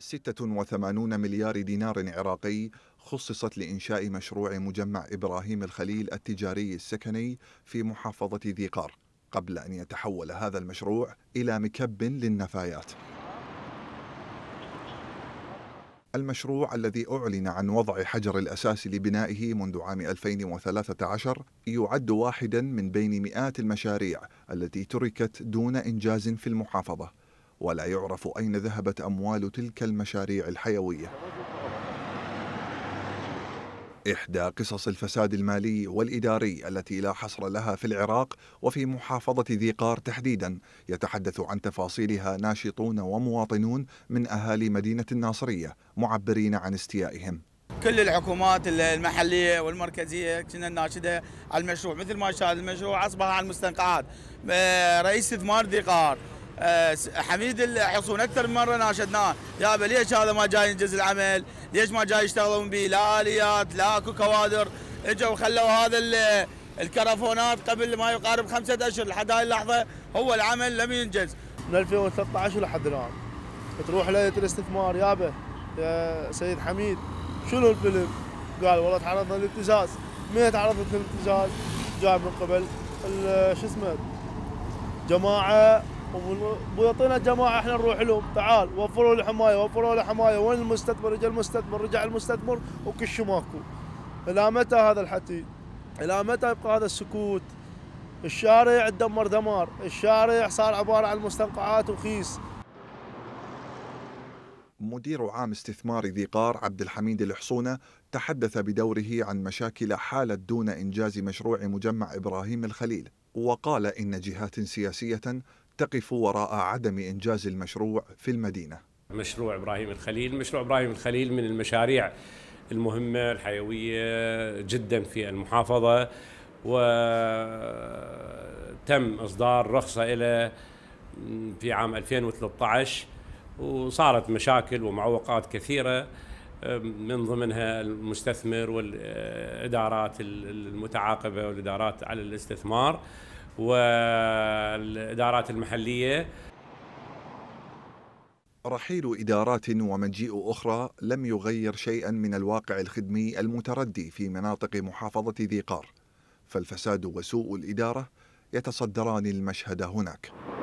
86 مليار دينار عراقي خصصت لإنشاء مشروع مجمع إبراهيم الخليل التجاري السكني في محافظة ذي قار قبل أن يتحول هذا المشروع إلى مكب للنفايات المشروع الذي أعلن عن وضع حجر الأساس لبنائه منذ عام 2013 يعد واحدا من بين مئات المشاريع التي تركت دون إنجاز في المحافظة ولا يعرف أين ذهبت أموال تلك المشاريع الحيوية إحدى قصص الفساد المالي والإداري التي لا حصر لها في العراق وفي محافظة ذي قار تحديدا يتحدث عن تفاصيلها ناشطون ومواطنون من أهالي مدينة الناصرية معبرين عن استيائهم كل الحكومات المحليه والمركزيه كنا ناشدها على المشروع مثل ما شاهد المشروع اصبح على المستنقعات رئيس استثمار ذي قار آه، حميد الحصون اكثر من مره ناشدناه يابا ليش هذا ما جاي ينجز العمل؟ ليش ما جاي يشتغلون به؟ لا اليات لا اكو كوادر اجوا خلوا هذا الكرفونات قبل ما يقارب خمسة اشهر لحد هاي اللحظه هو العمل لم ينجز. من 2013 لحد الان تروح لجنه الاستثمار يابا يا سيد حميد شنو الفيلم؟ قال والله تعرضنا للابتزاز، من تعرضت للابتزاز؟ جاي من قبل شو اسمه جماعه ويعطينا جماعه احنا نروح لهم تعال وفروا له حمايه وفروا له حمايه وين المستثمر اجى المستثمر رجع المستثمر وكل شيء ماكو الى متى هذا الحكي؟ الى متى يبقى هذا السكوت؟ الشارع تدمر دمار، الشارع صار عباره عن مستنقعات وخيس. مدير عام استثمار ذي قار عبد الحميد الحصونه تحدث بدوره عن مشاكل حالت دون انجاز مشروع مجمع ابراهيم الخليل، وقال ان جهات سياسيه تقف وراء عدم إنجاز المشروع في المدينة مشروع إبراهيم الخليل مشروع إبراهيم الخليل من المشاريع المهمة الحيوية جدا في المحافظة وتم إصدار رخصة إلى في عام 2013 وصارت مشاكل ومعوقات كثيرة من ضمنها المستثمر والإدارات المتعاقبة والإدارات على الاستثمار والادارات المحليه رحيل إدارات ومجيء أخرى لم يغير شيئا من الواقع الخدمي المتردي في مناطق محافظة ذي قار فالفساد وسوء الإدارة يتصدران المشهد هناك